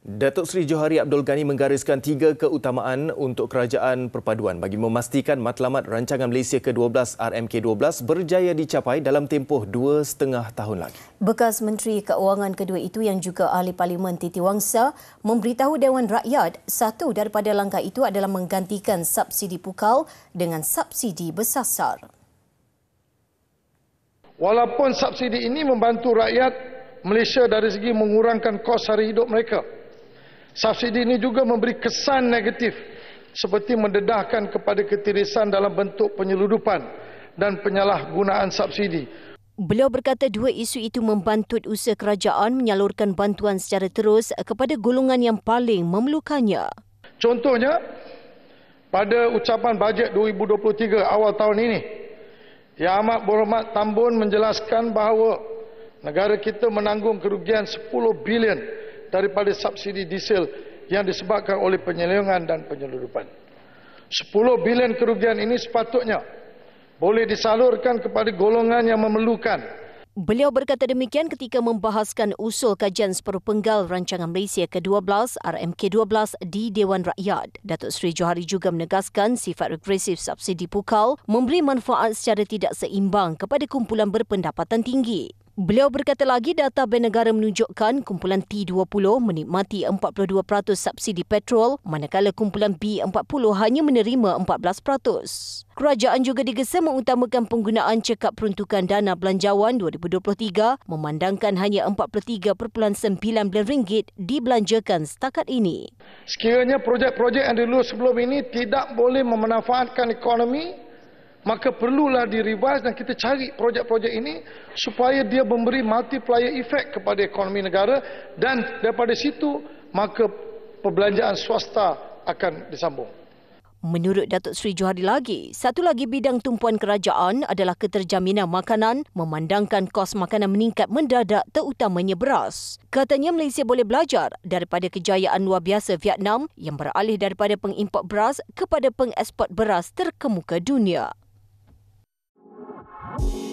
Datuk Seri Johari Abdul Ghani menggariskan tiga keutamaan untuk kerajaan perpaduan bagi memastikan matlamat rancangan Malaysia ke-12 RMK12 berjaya dicapai dalam tempoh dua setengah tahun lagi. Bekas Menteri Keuangan kedua itu yang juga Ahli Parlimen Titi Wangsa memberitahu Dewan Rakyat satu daripada langkah itu adalah menggantikan subsidi pukal dengan subsidi bersasar. Walaupun subsidi ini membantu rakyat Malaysia dari segi mengurangkan kos hari hidup mereka, Subsidi ini juga memberi kesan negatif seperti mendedahkan kepada ketirisan dalam bentuk penyeludupan dan penyalahgunaan subsidi. Beliau berkata dua isu itu membantut usaha kerajaan menyalurkan bantuan secara terus kepada golongan yang paling memerlukannya. Contohnya, pada ucapan bajet 2023 awal tahun ini, Yang Amat Berhormat Tambun menjelaskan bahawa negara kita menanggung kerugian 10 bilion daripada subsidi diesel yang disebabkan oleh penyelewengan dan penyeludupan. 10 bilion kerugian ini sepatutnya boleh disalurkan kepada golongan yang memerlukan. Beliau berkata demikian ketika membahaskan usul kajian separuh penggal Rancangan Malaysia ke-12 RMK12 di Dewan Rakyat. Datuk Seri Johari juga menegaskan sifat regresif subsidi pukal memberi manfaat secara tidak seimbang kepada kumpulan berpendapatan tinggi. Beliau berkata lagi data Bank Negara menunjukkan kumpulan T20 menikmati 42% subsidi petrol manakala kumpulan B40 hanya menerima 14%. Kerajaan juga digesa mengutamakan penggunaan cekap peruntukan dana belanjawan 2023 memandangkan hanya RM43.9 bilion dibelanjakan setakat ini. Sekiranya projek-projek yang dulu sebelum ini tidak boleh memanfaatkan ekonomi maka perlulah direvise dan kita cari projek-projek ini supaya dia memberi multiplier effect kepada ekonomi negara dan daripada situ maka perbelanjaan swasta akan disambung. Menurut Datuk Sri Johari lagi, satu lagi bidang tumpuan kerajaan adalah keterjaminan makanan memandangkan kos makanan meningkat mendadak terutamanya beras. Katanya Malaysia boleh belajar daripada kejayaan luar biasa Vietnam yang beralih daripada pengimport beras kepada pengeksport beras terkemuka dunia. Thank you.